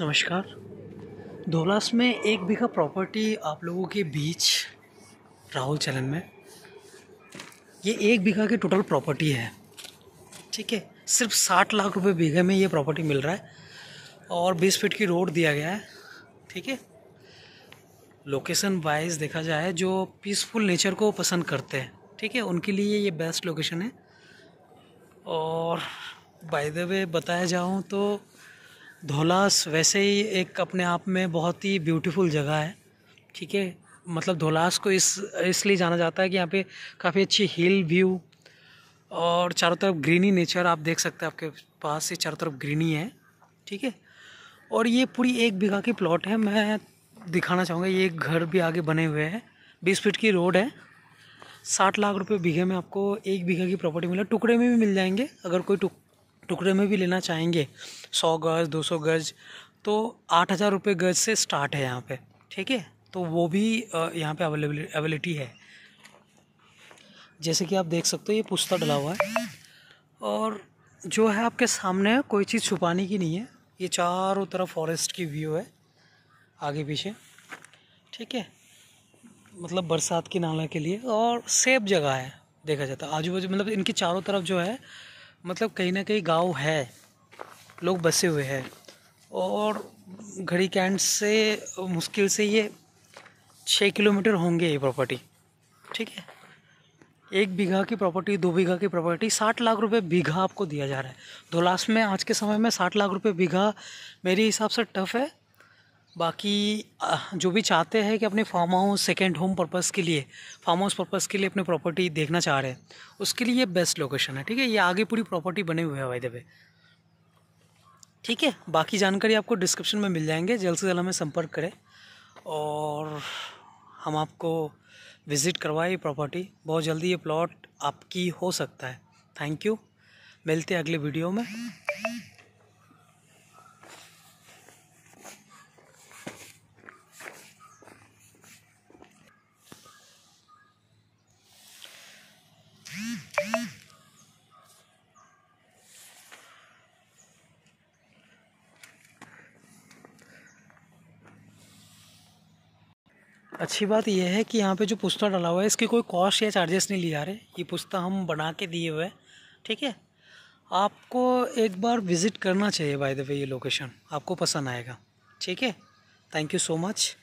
नमस्कार धोलास में एक बीघा प्रॉपर्टी आप लोगों के बीच राहुल चलन में ये एक बीघा की टोटल प्रॉपर्टी है ठीक है सिर्फ साठ लाख रुपए बीघे में ये प्रॉपर्टी मिल रहा है और बीस फीट की रोड दिया गया है ठीक है लोकेशन वाइज देखा जाए जो पीसफुल नेचर को पसंद करते हैं ठीक है उनके लिए ये बेस्ट लोकेशन है और बाय द वे बताया जाऊँ तो धोलास वैसे ही एक अपने आप में बहुत ही ब्यूटीफुल जगह है ठीक है मतलब धोलास को इस इसलिए जाना जाता है कि यहाँ पे काफ़ी अच्छी हिल व्यू और चारों तरफ ग्रीनी नेचर आप देख सकते हैं आपके पास से चारों तरफ ग्रीनी है ठीक है और ये पूरी एक बीघा की प्लॉट है मैं दिखाना चाहूँगा ये घर भी आगे बने हुए हैं बीस फीट की रोड है साठ लाख रुपये बीघे में आपको एक बीघा की प्रॉपर्टी मिला टुकड़े में भी मिल जाएंगे अगर कोई टुक टुकड़े में भी लेना चाहेंगे सौ गज दो सौ गज तो आठ हज़ार रुपये गज से स्टार्ट है यहाँ पे ठीक है तो वो भी यहाँ पे अवेलेबिलिटी है जैसे कि आप देख सकते हो ये पुस्ता डला हुआ है और जो है आपके सामने कोई चीज़ छुपाने की नहीं है ये चारों तरफ फॉरेस्ट की व्यू है आगे पीछे ठीक है मतलब बरसात की नाला के लिए और सेफ जगह है देखा जाता है आजू बाजू मतलब इनके चारों तरफ जो है मतलब कहीं ना कहीं गांव है लोग बसे हुए हैं और घड़ी कैंट से मुश्किल से ये छः किलोमीटर होंगे ये प्रॉपर्टी ठीक है एक बीघा की प्रॉपर्टी दो बीघा की प्रॉपर्टी साठ लाख रुपए बीघा आपको दिया जा रहा है धोलास तो में आज के समय में साठ लाख रुपए बीघा मेरे हिसाब से टफ है बाकी जो भी चाहते हैं कि अपने farm house second home purpose के लिए फार्म हाउस पर्पज़ के लिए अपनी प्रॉपर्टी देखना चाह रहे हैं उसके लिए बेस्ट लोकेशन है ठीक है ये आगे पूरी प्रॉपर्टी बने हुए है वाई पे ठीक है बाकी जानकारी आपको डिस्क्रिप्शन में मिल जाएंगे जल्द से जल्द हमें संपर्क करें और हम आपको विज़िट करवाए प्रॉपर्टी बहुत जल्दी ये प्लॉट आपकी हो सकता है थैंक यू मिलते अगले वीडियो में अच्छी बात यह है कि यहाँ पे जो पुस्ता डाला हुआ है इसकी कोई कॉस्ट या चार्जेस नहीं लिया रहे ये पुस्ता हम बना के दिए हुए हैं ठीक है आपको एक बार विज़िट करना चाहिए बाय द वे ये लोकेशन आपको पसंद आएगा ठीक है थैंक यू सो मच